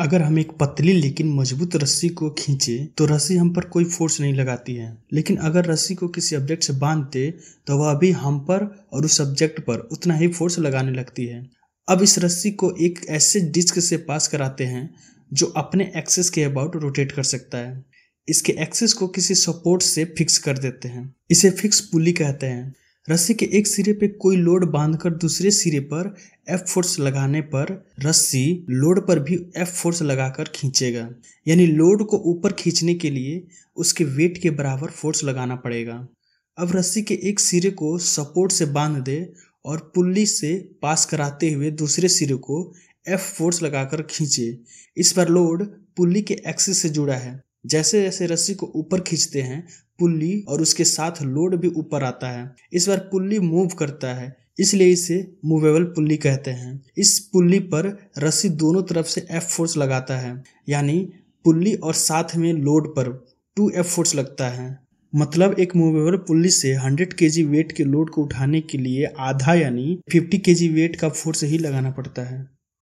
अगर हम एक पतली लेकिन मजबूत रस्सी को खींचे तो रस्सी हम पर कोई फोर्स नहीं लगाती है लेकिन अगर रस्सी को किसी ऑब्जेक्ट से बांध दे तो वह भी हम पर और उस ऑब्जेक्ट पर उतना ही फोर्स लगाने लगती है अब इस रस्सी को एक ऐसे डिस्क से पास कराते हैं जो अपने एक्सेस के अबाउट रोटेट कर सकता है इसके एक्सेस को किसी सपोर्ट से फिक्स कर देते हैं इसे फिक्स पुली कहते हैं रस्सी के एक सिरे पे कोई लोड बांधकर दूसरे सिरे पर एफ फोर्स लगाने पर रस्सी लोड पर भी एफ फोर्स लगाकर खींचेगा यानी लोड को ऊपर खींचने के लिए उसके वेट के बराबर फोर्स लगाना पड़ेगा अब रस्सी के एक सिरे को सपोर्ट से बांध दे और पुल्ली से पास कराते हुए दूसरे सिरे को एफ फोर्स लगाकर खींचे इस पर लोड पुल्ली के एक्सिस से जुड़ा है जैसे जैसे रस्सी को ऊपर खींचते हैं पुल्ली और उसके साथ लोड भी ऊपर आता है इस बार पुल्ली मूव करता है इसलिए इसे मूवेबल पुल्ली कहते हैं इस पुल्ली पर रस्सी दोनों तरफ से एफ फोर्स लगाता है यानी पुल्ली और साथ में लोड पर टू एफ फोर्स लगता है मतलब एक मूवेबल पुल्ली से 100 के वेट के लोड को उठाने के लिए आधा यानी 50 के वेट का फोर्स ही लगाना पड़ता है